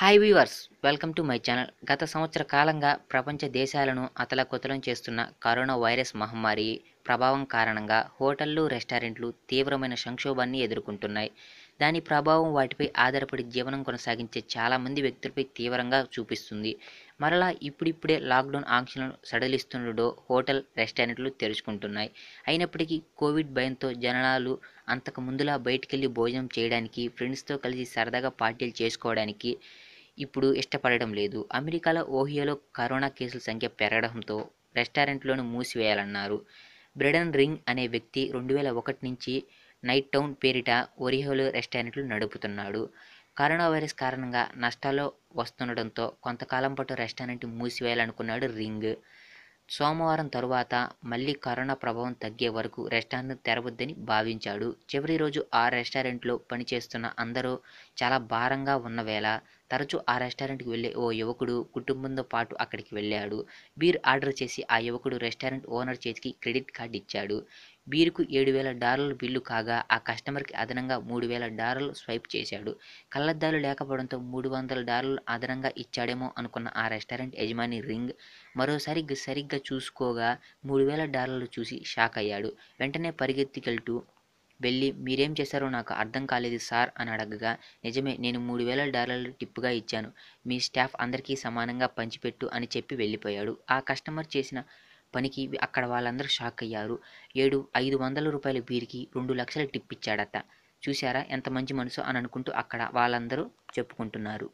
hi viewers welcome to my channel గత సంవత్సర కాలంగా ప్రపంచ దేశాలను అతలకుతలం చేస్తున్న కరోనా వైరస్ మహమ్మారి ప్రభావం కారణంగా హోటళ్ళు రెస్టారెంట్లు తీవ్రమైన సంక్షోభాన్ని ఎదుర్కొంటున్నాయి దాని ప్రభావం వాటిపై ఆధారపడి జీవనం కొనసాగించే చాలామంది వ్యక్తులపై తీవ్రంగా చూపిస్తుంది మరలా ఇప్పుడిప్పుడే లాక్డౌన్ ఆంక్షలను సడలిస్తుండడో హోటల్ రెస్టారెంట్లు తెరుచుకుంటున్నాయి అయినప్పటికీ కోవిడ్ భయంతో జనాలు అంతకు ముందులా బయటికెళ్ళి భోజనం చేయడానికి ఫ్రెండ్స్తో కలిసి సరదాగా పార్టీలు చేసుకోవడానికి ఇప్పుడు ఇష్టపడడం లేదు అమెరికాలో ఓహియోలో కరోనా కేసుల సంఖ్య పెరగడంతో రెస్టారెంట్లను మూసివేయాలన్నారు బ్రెడన్ రింగ్ అనే వ్యక్తి రెండు వేల ఒకటి నుంచి నైట్ టౌన్ పేరిట ఒరిహోలో రెస్టారెంట్లు నడుపుతున్నాడు కరోనా వైరస్ కారణంగా నష్టాలు వస్తుండడంతో కొంతకాలం పాటు రెస్టారెంట్ మూసివేయాలనుకున్నాడు రింగ్ సోమవారం తరువాత మళ్ళీ కరోనా ప్రభావం తగ్గే వరకు రెస్టారెంట్ తెరవద్దని భావించాడు చివరి రోజు ఆ రెస్టారెంట్లో పనిచేస్తున్న అందరూ చాలా భారంగా ఉన్న వేళ తరచూ ఆ రెస్టారెంట్కి వెళ్ళే ఓ యువకుడు కుటుంబంతో పాటు అక్కడికి వెళ్ళాడు బీర్ ఆర్డర్ చేసి ఆ యువకుడు రెస్టారెంట్ ఓనర్ చేతికి క్రెడిట్ కార్డు ఇచ్చాడు బీర్కు ఏడు వేల డాలర్ల బిల్లు కాగా ఆ కస్టమర్కి అదనంగా మూడు వేల డాలర్లు స్వైప్ చేశాడు కళ్ళద్దాలు లేకపోవడంతో మూడు వందల డాలర్లు అదనంగా ఇచ్చాడేమో అనుకున్న ఆ రెస్టారెంట్ యజమాని రింగ్ మరోసారి సరిగ్గా చూసుకోగా మూడు వేల డాలర్లు చూసి షాక్ అయ్యాడు వెంటనే పరిగెత్తికెళ్తూ వెళ్ళి మీరేం చేశారో నాకు అర్థం కాలేదు సార్ అని అడగగా నిజమే నేను మూడు వేల డాలర్లు టిప్పుగా ఇచ్చాను మీ స్టాఫ్ అందరికీ సమానంగా పంచిపెట్టు అని చెప్పి వెళ్ళిపోయాడు ఆ కస్టమర్ చేసిన పనికి అక్కడ వాళ్ళందరూ షాక్ అయ్యారు ఏడు ఐదు వందల రూపాయల వీరికి రెండు లక్షల టిప్ ఇచ్చాడట చూశారా ఎంత మంచి మనసు అని అనుకుంటూ అక్కడ వాళ్ళందరూ చెప్పుకుంటున్నారు